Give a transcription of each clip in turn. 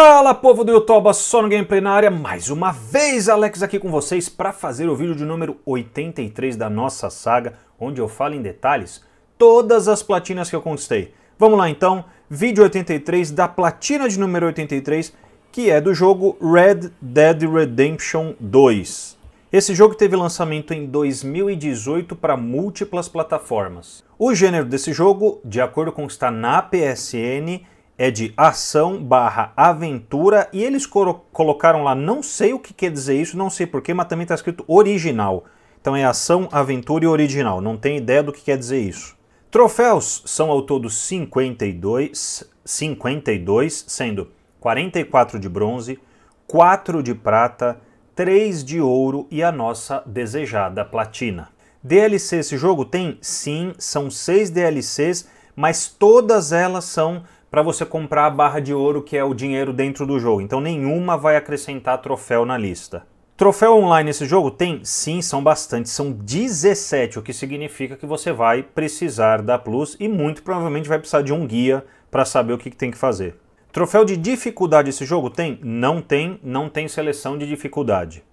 Fala povo do YouTube, só no Gameplay na área, mais uma vez Alex aqui com vocês para fazer o vídeo de número 83 da nossa saga, onde eu falo em detalhes todas as platinas que eu conquistei. Vamos lá então, vídeo 83 da platina de número 83, que é do jogo Red Dead Redemption 2. Esse jogo teve lançamento em 2018 para múltiplas plataformas. O gênero desse jogo, de acordo com o que está na PSN, é de ação barra aventura e eles colocaram lá, não sei o que quer dizer isso, não sei porquê, mas também está escrito original. Então é ação, aventura e original, não tem ideia do que quer dizer isso. Troféus são ao todo 52, 52 sendo 44 de bronze, 4 de prata, 3 de ouro e a nossa desejada platina. DLC esse jogo tem? Sim, são 6 DLCs, mas todas elas são para você comprar a barra de ouro, que é o dinheiro dentro do jogo. Então nenhuma vai acrescentar troféu na lista. Troféu online nesse jogo tem? Sim, são bastante, são 17, o que significa que você vai precisar da Plus e muito provavelmente vai precisar de um guia para saber o que, que tem que fazer. Troféu de dificuldade esse jogo tem? Não tem, não tem seleção de dificuldade.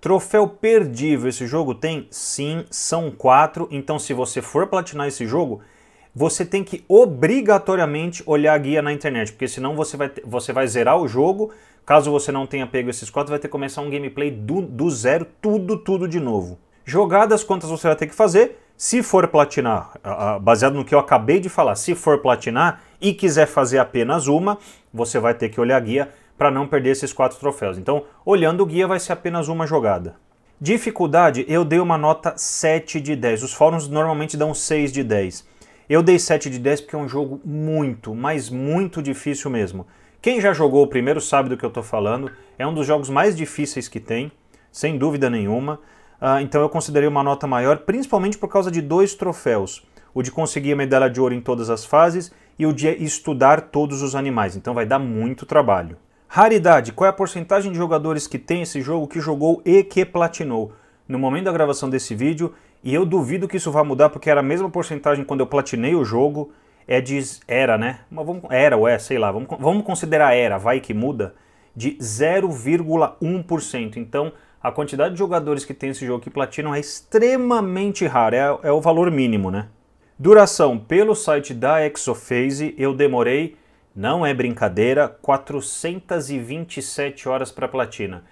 Troféu perdível esse jogo tem? Sim, são quatro. então se você for platinar esse jogo, você tem que obrigatoriamente olhar a guia na internet, porque senão você vai, ter, você vai zerar o jogo. Caso você não tenha pego esses quatro, vai ter que começar um gameplay do, do zero, tudo, tudo de novo. Jogadas quantas você vai ter que fazer, se for platinar, baseado no que eu acabei de falar, se for platinar e quiser fazer apenas uma, você vai ter que olhar a guia para não perder esses quatro troféus. Então, olhando o guia vai ser apenas uma jogada. Dificuldade, eu dei uma nota 7 de 10. Os fóruns normalmente dão 6 de 10. Eu dei 7 de 10 porque é um jogo muito, mas muito difícil mesmo. Quem já jogou o primeiro sabe do que eu estou falando. É um dos jogos mais difíceis que tem, sem dúvida nenhuma. Uh, então eu considerei uma nota maior, principalmente por causa de dois troféus. O de conseguir a medalha de ouro em todas as fases e o de estudar todos os animais. Então vai dar muito trabalho. Raridade. Qual é a porcentagem de jogadores que tem esse jogo, que jogou e que platinou? No momento da gravação desse vídeo, e eu duvido que isso vá mudar, porque era a mesma porcentagem quando eu platinei o jogo. É de. Era, né? Mas vamos, era ou é, sei lá. Vamos, vamos considerar era, vai que muda. De 0,1%. Então, a quantidade de jogadores que tem esse jogo que platinam é extremamente rara. É, é o valor mínimo, né? Duração: pelo site da Exophase, eu demorei, não é brincadeira, 427 horas para platina.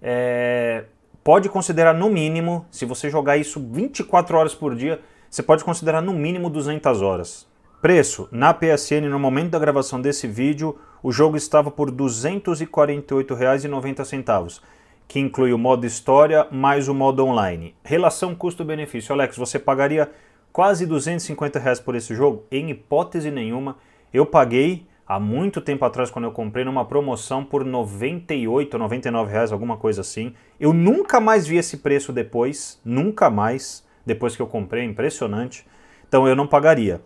É, pode considerar no mínimo, se você jogar isso 24 horas por dia, você pode considerar no mínimo 200 horas. Preço: na PSN, no momento da gravação desse vídeo, o jogo estava por R$ 248,90, que inclui o modo história mais o modo online. Relação custo-benefício: Alex, você pagaria quase R$ 250 por esse jogo? Em hipótese nenhuma, eu paguei há muito tempo atrás, quando eu comprei numa promoção por 98, 99 reais, alguma coisa assim. Eu nunca mais vi esse preço depois, nunca mais, depois que eu comprei, é impressionante. Então eu não pagaria.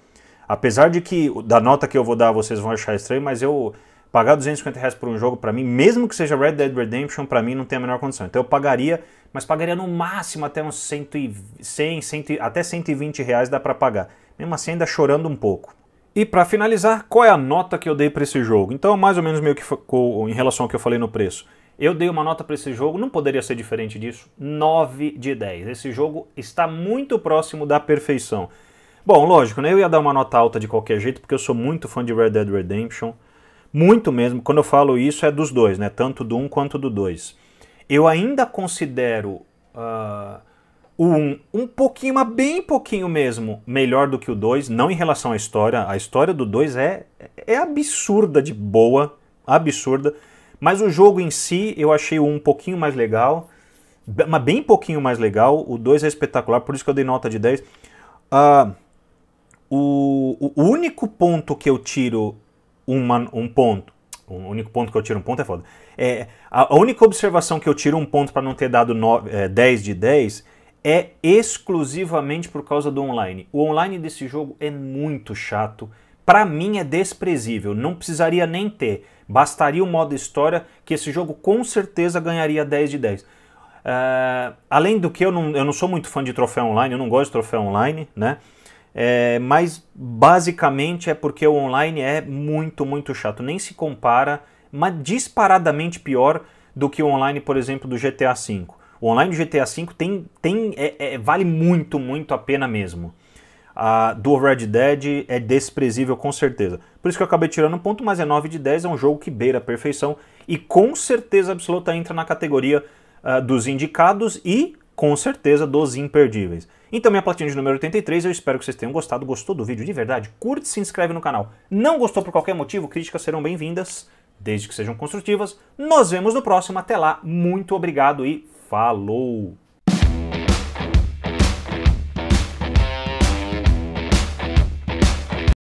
Apesar de que, da nota que eu vou dar, vocês vão achar estranho, mas eu pagar 250 reais por um jogo, para mim, mesmo que seja Red Dead Redemption, para mim não tem a menor condição. Então eu pagaria, mas pagaria no máximo até uns 100, 100, 100 até 120 reais dá para pagar. Mesmo assim, ainda chorando um pouco. E para finalizar, qual é a nota que eu dei para esse jogo? Então, mais ou menos meio que ficou em relação ao que eu falei no preço. Eu dei uma nota para esse jogo, não poderia ser diferente disso, 9 de 10. Esse jogo está muito próximo da perfeição. Bom, lógico, né? Eu ia dar uma nota alta de qualquer jeito, porque eu sou muito fã de Red Dead Redemption. Muito mesmo. Quando eu falo isso, é dos dois, né? Tanto do 1 quanto do 2. Eu ainda considero uh, o 1, um pouquinho, mas bem pouquinho mesmo, melhor do que o 2, não em relação à história. A história do 2 é, é absurda de boa, absurda. Mas o jogo em si, eu achei o 1 um pouquinho mais legal, mas bem pouquinho mais legal. O 2 é espetacular, por isso que eu dei nota de 10. Uh, ah, o, o único ponto que eu tiro uma, um ponto, o único ponto que eu tiro um ponto é foda. É, a, única observação que eu tiro um ponto para não ter dado no, é, 10 de 10 é exclusivamente por causa do online. O online desse jogo é muito chato. Para mim é desprezível, não precisaria nem ter. Bastaria o modo história que esse jogo com certeza ganharia 10 de 10. Uh, ah, além do que eu não, eu não sou muito fã de troféu online, eu não gosto de troféu online, né? É, mas basicamente é porque o online é muito, muito chato. Nem se compara, mas disparadamente pior do que o online, por exemplo, do GTA V. O online do GTA V tem, tem, é, é, vale muito, muito a pena mesmo. A do Red Dead é desprezível com certeza. Por isso que eu acabei tirando um ponto, mas é 9 de 10, é um jogo que beira a perfeição e com certeza absoluta entra na categoria uh, dos indicados e com certeza dos imperdíveis. Então minha platina de número 83, eu espero que vocês tenham gostado. Gostou do vídeo de verdade? Curte e se inscreve no canal. Não gostou por qualquer motivo, críticas serão bem-vindas, desde que sejam construtivas. Nos vemos no próximo, até lá, muito obrigado e Falou!